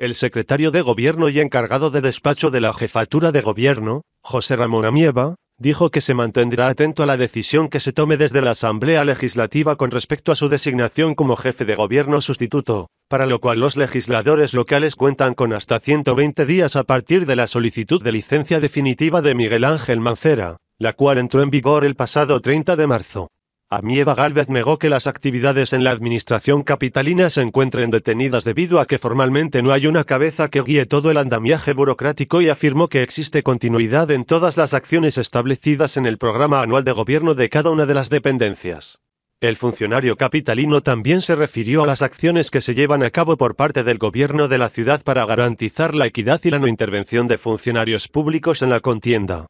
El secretario de Gobierno y encargado de despacho de la jefatura de Gobierno, José Ramón Amieva, dijo que se mantendrá atento a la decisión que se tome desde la Asamblea Legislativa con respecto a su designación como jefe de gobierno sustituto, para lo cual los legisladores locales cuentan con hasta 120 días a partir de la solicitud de licencia definitiva de Miguel Ángel Mancera, la cual entró en vigor el pasado 30 de marzo. Amieva Galvez negó que las actividades en la administración capitalina se encuentren detenidas debido a que formalmente no hay una cabeza que guíe todo el andamiaje burocrático y afirmó que existe continuidad en todas las acciones establecidas en el programa anual de gobierno de cada una de las dependencias. El funcionario capitalino también se refirió a las acciones que se llevan a cabo por parte del gobierno de la ciudad para garantizar la equidad y la no intervención de funcionarios públicos en la contienda.